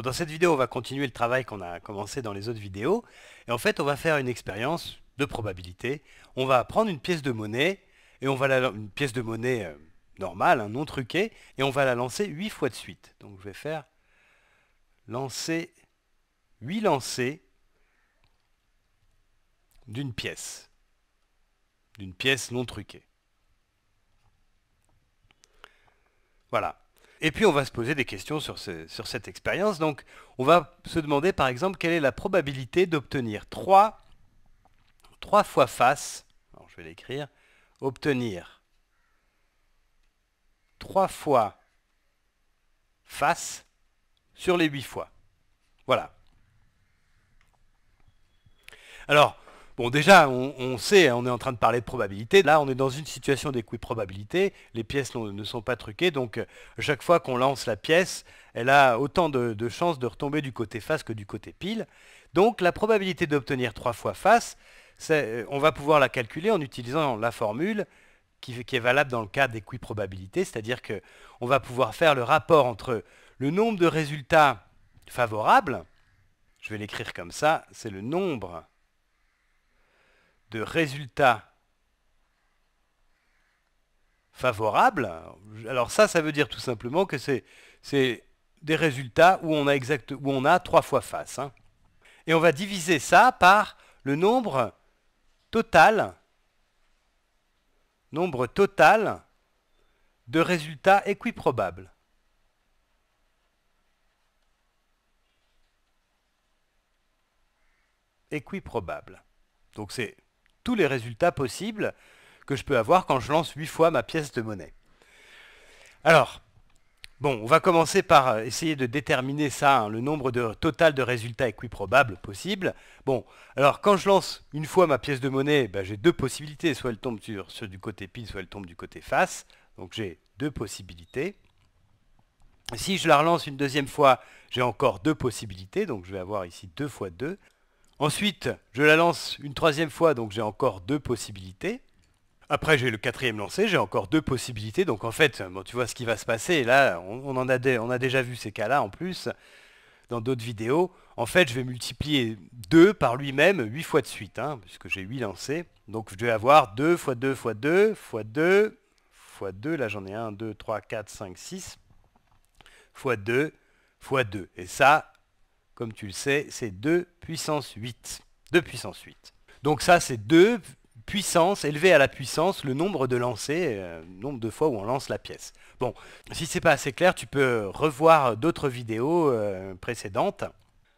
dans cette vidéo, on va continuer le travail qu'on a commencé dans les autres vidéos. Et en fait, on va faire une expérience de probabilité. On va prendre une pièce de monnaie, et on va une pièce de monnaie euh, normale, hein, non truquée, et on va la lancer 8 fois de suite. Donc je vais faire lancer 8 lancers d'une pièce, d'une pièce non truquée. Voilà. Et puis on va se poser des questions sur, sur cette expérience. Donc on va se demander par exemple quelle est la probabilité d'obtenir 3, fois face, alors je vais l'écrire, obtenir 3 fois face sur les 8 fois. Voilà. Alors, Bon, déjà, on, sait, on est en train de parler de probabilité. Là, on est dans une situation d'équiprobabilité. Les pièces ne sont pas truquées, donc euh, chaque fois qu'on lance la pièce, elle a autant de, chances de retomber du côté face que du côté pile. Donc, la probabilité d'obtenir trois fois face, euh, on va pouvoir la calculer en utilisant la formule qui, est valable dans le cas d'équiprobabilité, c'est-à-dire qu'on va pouvoir faire le rapport entre le nombre de résultats favorables, je vais l'écrire comme ça, c'est le nombre de résultats favorables, alors ça, ça veut dire tout simplement que c'est des résultats où on a, exact, où on a fois face. Hein. Et on va diviser ça par le nombre total, nombre total de résultats équiprobables. équiprobables. Donc c'est tous les résultats possibles que je peux avoir quand je lance 8 fois ma pièce de monnaie. Alors, bon, on va commencer par euh, essayer de déterminer ça, hein, le nombre total de résultats équiprobables possibles. Bon, alors quand je lance une fois ma pièce de monnaie, ben, j'ai deux possibilités, soit elle tombe sur, sur du côté pile, soit elle tombe du côté face. Donc j'ai deux possibilités. Si je la relance une deuxième fois, j'ai encore deux possibilités, donc je vais avoir ici 2 fois 2. Ensuite, je la lance une troisième fois, donc j'ai encore deux possibilités. Après, j'ai le quatrième lancé, j'ai encore deux possibilités. Donc en fait, bon, tu vois ce qui va se passer. Là, on, en a, on a déjà vu ces cas-là en plus dans d'autres vidéos. En fait, je vais multiplier 2 par lui-même 8 fois de suite, hein, puisque j'ai 8 lancés. Donc je vais avoir 2 fois 2 fois 2 fois 2 fois 2. Là, j'en ai 1, 2, 3, 4, 5, 6 fois 2 fois 2. Et ça, comme tu le sais, c'est 2 puissance 8. 2 puissance 8. Donc ça, c'est 2 puissance, élevé à la puissance, le nombre de lancers, euh, nombre de fois où on lance la pièce. Bon, si c'est pas assez clair, tu peux revoir d'autres vidéos euh, précédentes.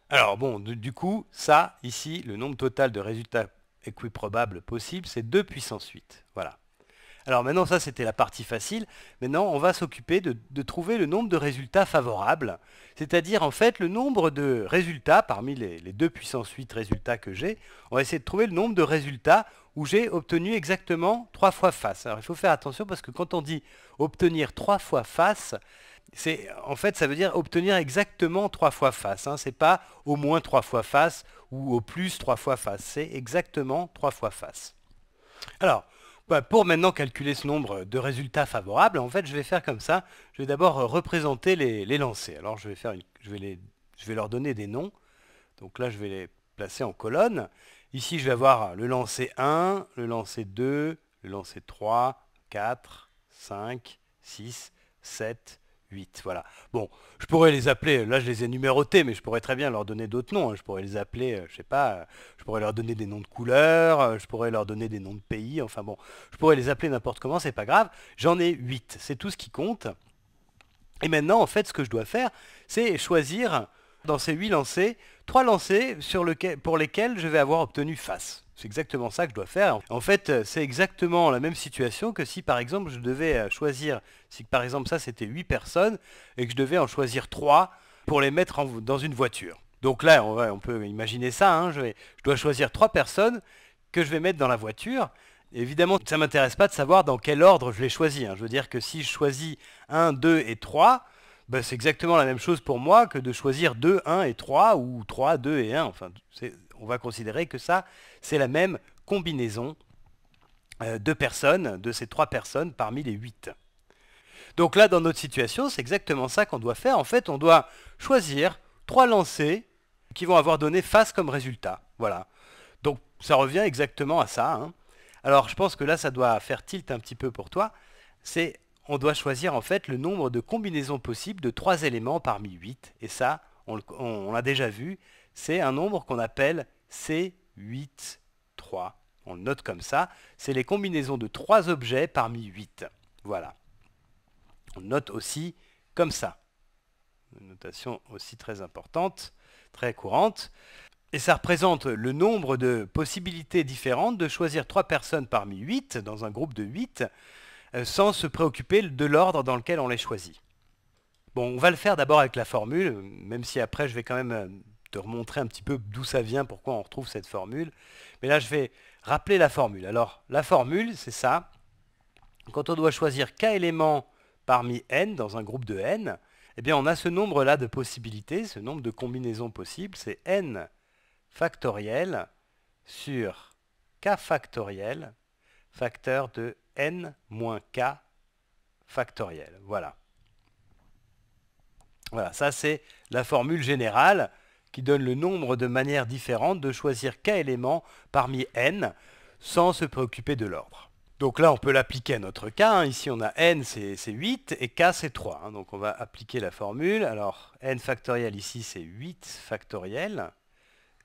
Alors bon, du coup, ça, ici, le nombre total de résultats équiprobables possibles, c'est 2 puissance 8. Voilà. Alors maintenant, ça c'était la partie facile. Maintenant, on va s'occuper de, trouver le nombre de résultats favorables, c'est-à-dire en fait le nombre de résultats, parmi les, 2 puissance 8 résultats que j'ai, on va essayer de trouver le nombre de résultats où j'ai obtenu exactement 3 fois face. Alors il faut faire attention parce que quand on dit obtenir 3 fois face, c'est en fait ça veut dire obtenir exactement 3 fois face. Hein. Ce n'est pas au moins 3 fois face ou au plus 3 fois face, c'est exactement 3 fois face. Alors, bah, pour maintenant calculer ce nombre de résultats favorables, en fait, je vais faire comme ça. Je vais d'abord euh, représenter les, lancers. Alors, je vais, je vais leur donner des noms. Donc là, je vais les placer en colonne. Ici, je vais avoir le lancer 1, le lancer 2, le lancer 3, 4, 5, 6, 7, voilà. Bon, je pourrais les appeler, là je les ai numérotés, mais je pourrais très bien leur donner d'autres noms. Hein. Je pourrais les appeler, euh, je sais pas, euh, je pourrais leur donner des noms de couleurs, euh, je pourrais leur donner des noms de pays, enfin bon, je pourrais les appeler n'importe comment, c'est pas grave. J'en ai 8, c'est tout ce qui compte. Et maintenant, en fait, ce que je dois faire, c'est choisir dans ces 8 lancers, 3 lancers sur lequel, pour lesquels je vais avoir obtenu face. C'est exactement ça que je dois faire. En fait, euh, c'est exactement la même situation que si par exemple je devais euh, choisir, si par exemple ça c'était 8 personnes et que je devais en choisir 3 pour les mettre dans une voiture. Donc là, on, on peut imaginer ça, hein, je, je dois choisir 3 personnes que je vais mettre dans la voiture. Évidemment, ça ne m'intéresse pas de savoir dans quel ordre je les choisis. Hein. Je veux dire que si je choisis 1, 2 et 3, bah, c'est exactement la même chose pour moi que de choisir 2, 1 et 3 ou 3, 2 et 1. Enfin, on va considérer que ça, c'est la même combinaison euh, de personnes, de ces trois personnes parmi les huit. Donc là, dans notre situation, c'est exactement ça qu'on doit faire. En fait, on doit choisir trois lancers qui vont avoir donné face comme résultat. Voilà. Donc ça revient exactement à ça. Hein. Alors je pense que là, ça doit faire tilt un petit peu pour toi. C'est on doit choisir en fait le nombre de combinaisons possibles de trois éléments parmi huit. Et ça, on l'a déjà vu, c'est un nombre qu'on appelle c 83 On le note comme ça. C'est les combinaisons de trois objets parmi 8. Voilà. On note aussi comme ça. Une notation aussi très importante, très courante. Et ça représente le nombre de possibilités différentes de choisir trois personnes parmi 8 dans un groupe de 8 euh, sans se préoccuper de l'ordre dans lequel on les choisit. Bon, on va le faire d'abord avec la formule, même si après je vais quand même euh, te remontrer un petit peu d'où ça vient, pourquoi on retrouve cette formule. Mais là, je vais rappeler la formule. Alors, la formule, c'est ça. Quand on doit choisir k éléments parmi n dans un groupe de n, eh bien, on a ce nombre-là de possibilités, ce nombre de combinaisons possibles. C'est n factoriel sur k factoriel, facteur de n moins k factoriel. Voilà. Voilà, ça c'est la formule générale qui donne le nombre de manières différentes de choisir k éléments parmi n sans se préoccuper de l'ordre. Donc là, on peut l'appliquer à notre cas, hein. Ici, on a n, c'est 8, et k, c'est 3. Hein. Donc on va appliquer la formule. Alors, n factoriel ici, c'est 8 factoriel,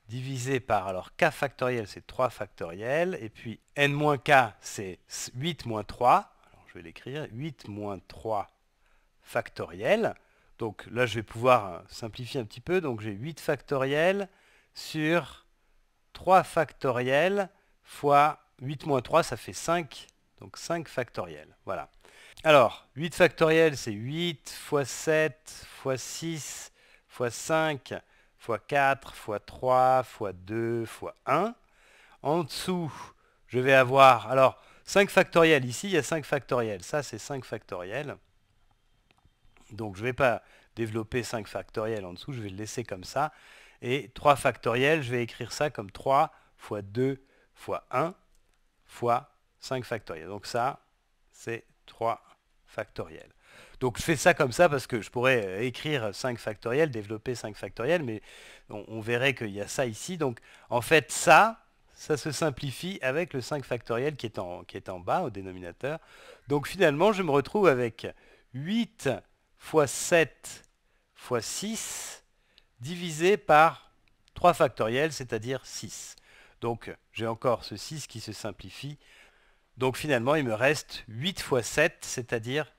divisé par, alors, k factoriel, c'est 3 factoriel, et puis n moins k, c'est 8 moins 3. Alors, je vais l'écrire, 8 moins 3 factoriel. Donc là, je vais pouvoir euh, simplifier un petit peu. Donc j'ai 8 factoriels sur 3 factoriels fois 8 moins 3, ça fait 5. Donc 5 factoriels. Voilà. Alors, 8 factoriels, c'est 8 fois 7 fois 6 fois 5 fois 4 fois 3 fois 2 fois 1. En dessous, je vais avoir... Alors, 5 factoriels, ici, il y a 5 factoriels. Ça, c'est 5 factoriels. Donc je ne vais pas développer 5 factoriel en dessous, je vais le laisser comme ça. Et 3 factoriel, je vais écrire ça comme 3 fois 2 fois 1 fois 5 factoriel. Donc ça, c'est 3 factoriel. Donc je fais ça comme ça parce que je pourrais euh, écrire 5 factoriel, développer 5 factoriel, mais on, verrait qu'il y a ça ici. Donc en fait ça, ça se simplifie avec le 5 factoriel qui est en, qui est en bas au dénominateur. Donc finalement je me retrouve avec 8 fois 7 fois 6 divisé par 3 factoriel, c'est-à-dire 6. Donc j'ai encore ce 6 qui se simplifie. Donc finalement, il me reste 8 fois 7, c'est-à-dire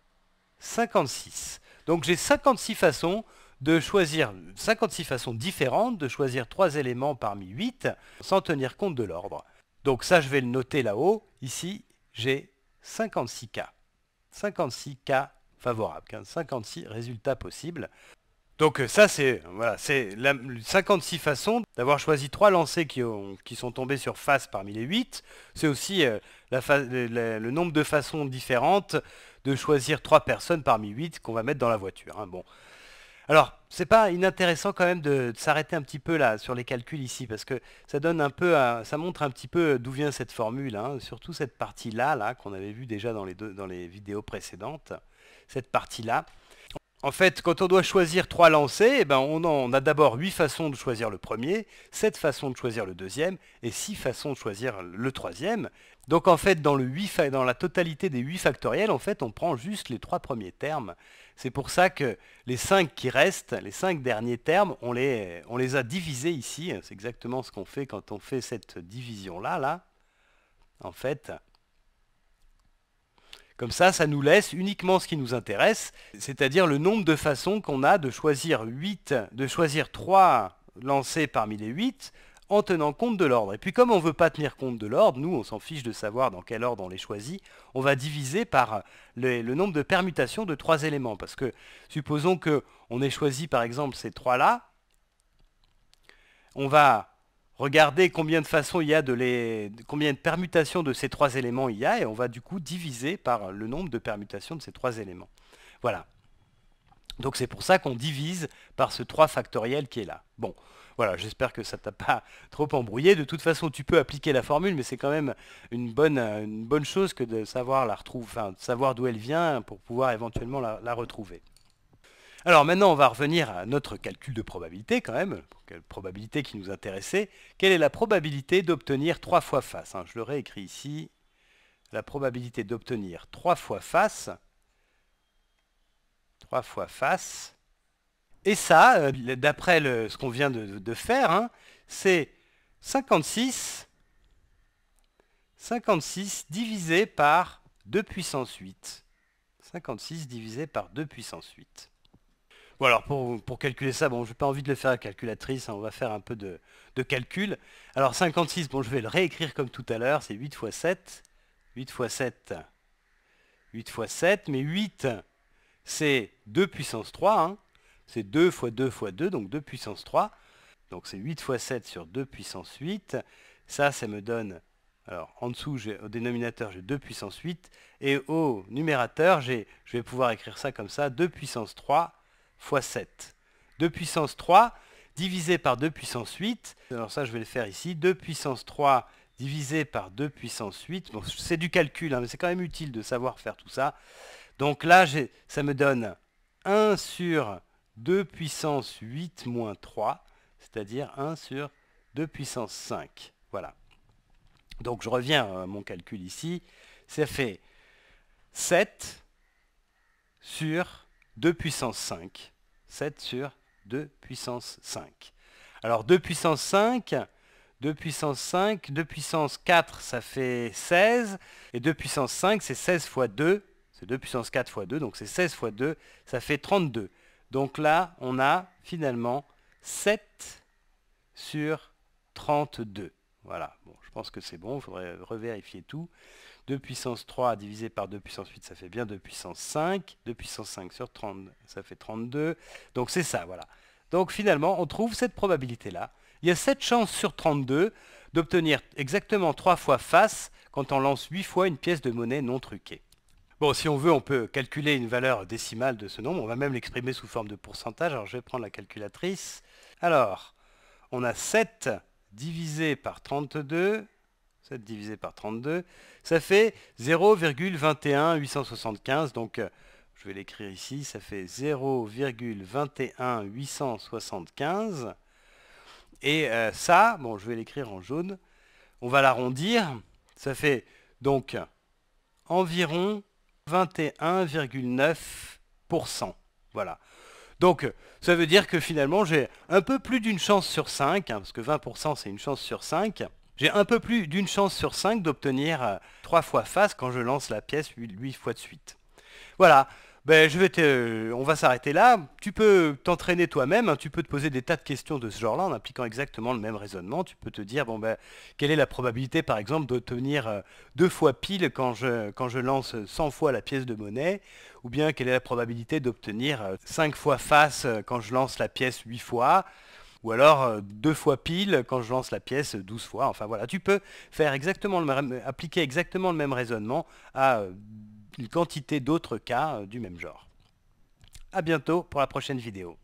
56. Donc j'ai 56 façons de choisir 56 façons différentes de choisir 3 éléments parmi 8 sans tenir compte de l'ordre. Donc ça, je vais le noter là-haut. Ici, j'ai 56 cas. 56 cas favorable. 56 résultats possibles. Donc euh, ça, c'est voilà, 56 façons d'avoir choisi 3 lancers qui, qui, sont tombés sur face parmi les 8. C'est aussi euh, le nombre de façons différentes de choisir 3 personnes parmi 8 qu'on va mettre dans la voiture. Hein, bon. Alors, c'est pas inintéressant quand même de, s'arrêter un petit peu là sur les calculs ici, parce que ça donne un peu, ça montre un petit peu euh, d'où vient cette formule, hein, surtout cette partie là, là qu'on avait vue déjà dans les, dans les vidéos précédentes cette partie-là. En fait, quand on doit choisir trois lancers, eh ben on, a d'abord huit façons de choisir le premier, sept façons de choisir le deuxième et six façons de choisir le troisième. Donc en fait, dans, le 8, dans la totalité des huit factoriels, en fait, on prend juste les trois premiers termes. C'est pour ça que les cinq qui restent, les cinq derniers termes, on les, on les a divisés ici. C'est exactement ce qu'on fait quand on fait cette division-là. Là. En fait, comme ça, ça nous laisse uniquement ce qui nous intéresse, c'est-à-dire le nombre de façons qu'on a de choisir 8, de choisir 3 lancés parmi les 8 en tenant compte de l'ordre. Et puis comme on ne veut pas tenir compte de l'ordre, nous on s'en fiche de savoir dans quel ordre on les choisit, on va diviser par le, nombre de permutations de trois éléments. Parce que supposons qu'on ait choisi par exemple ces trois-là, on va Regardez combien de façons il y a de les, combien de permutations de ces trois éléments il y a, et on va du coup diviser par le nombre de permutations de ces trois éléments. Voilà. Donc c'est pour ça qu'on divise par ce 3 factoriel qui est là. Bon, voilà, j'espère que ça t'a pas trop embrouillé. De toute façon, tu peux appliquer la formule, mais c'est quand même une bonne, une bonne chose que de savoir la retrouver, savoir d'où elle vient pour pouvoir éventuellement la retrouver. Alors maintenant, on va revenir à notre calcul de probabilité quand même, quelle probabilité qui nous intéressait. Quelle est la probabilité d'obtenir 3 fois face hein? Je le écrit ici, la probabilité d'obtenir 3 fois face, 3 fois face, et ça, euh, d'après ce qu'on vient de, faire, hein, c'est 56, 56 divisé par 2 puissance 8. 56 divisé par 2 puissance 8. Bon alors pour, calculer ça, bon je n'ai pas envie de le faire à la calculatrice, hein, on va faire un peu de, calcul. Alors 56, bon je vais le réécrire comme tout à l'heure, c'est 8 x 7, 8 x 7, 8 x 7, mais 8 c'est 2 puissance 3, hein. c'est 2 fois 2 fois 2, donc 2 puissance 3, donc c'est 8 fois 7 sur 2 puissance 8, ça ça me donne alors, en dessous, au dénominateur, j'ai 2 puissance 8. Et au numérateur, je vais pouvoir écrire ça comme ça, 2 puissance 3 fois 7. 2 puissance 3 divisé par 2 puissance 8. Alors ça, je vais le faire ici. 2 puissance 3 divisé par 2 puissance 8. c'est du calcul, hein, mais c'est quand même utile de savoir faire tout ça. Donc là, ça me donne 1 sur 2 puissance 8 moins 3, c'est-à-dire 1 sur 2 puissance 5. Voilà. Donc je reviens à euh, mon calcul ici. Ça fait 7 sur 2 puissance 5. 7 sur 2 puissance 5. Alors 2 puissance 5, 2 puissance 5, 2 puissance 4, ça fait 16. Et 2 puissance 5, c'est 16 fois 2. C'est 2 puissance 4 fois 2, donc c'est 16 fois 2, ça fait 32. Donc là, on a finalement 7 sur 32. Voilà, bon, je pense que c'est bon, il faudrait revérifier tout. 2 puissance 3 divisé par 2 puissance 8, ça fait bien 2 puissance 5. 2 puissance 5 sur 30, ça fait 32. Donc c'est ça, voilà. Donc finalement, on trouve cette probabilité-là. Il y a 7 chances sur 32 d'obtenir exactement 3 fois face quand on lance 8 fois une pièce de monnaie non truquée. Bon, si on veut, on peut calculer une valeur décimale de ce nombre. On va même l'exprimer sous forme de pourcentage. Alors je vais prendre la calculatrice. Alors, on a 7 divisé par 32 7 divisé par 32, ça fait 0,21875. Donc, euh, je vais l'écrire ici, ça fait 0,21875. Et euh, ça, bon, je vais l'écrire en jaune. On va l'arrondir. Ça fait donc environ 21,9%. Voilà. Donc, ça veut dire que finalement, j'ai un peu plus d'une chance sur 5, hein, parce que 20%, c'est une chance sur 5. J'ai un peu plus d'une chance sur 5 d'obtenir 3 euh, fois face quand je lance la pièce 8 fois de suite. Voilà, ben, je vais euh, on va s'arrêter là. Tu peux t'entraîner toi-même, hein. tu peux te poser des tas de questions de ce genre-là en appliquant exactement le même raisonnement. Tu peux te dire, bon ben, quelle est la probabilité par exemple d'obtenir euh, deux fois pile quand je, quand je lance 100 fois la pièce de monnaie Ou bien quelle est la probabilité d'obtenir 5 fois face quand je lance la pièce 8 fois ou alors euh, deux fois pile quand je lance la pièce 12 fois. Enfin voilà, tu peux faire exactement appliquer exactement le même raisonnement à euh, une quantité d'autres cas euh, du même genre. A bientôt pour la prochaine vidéo.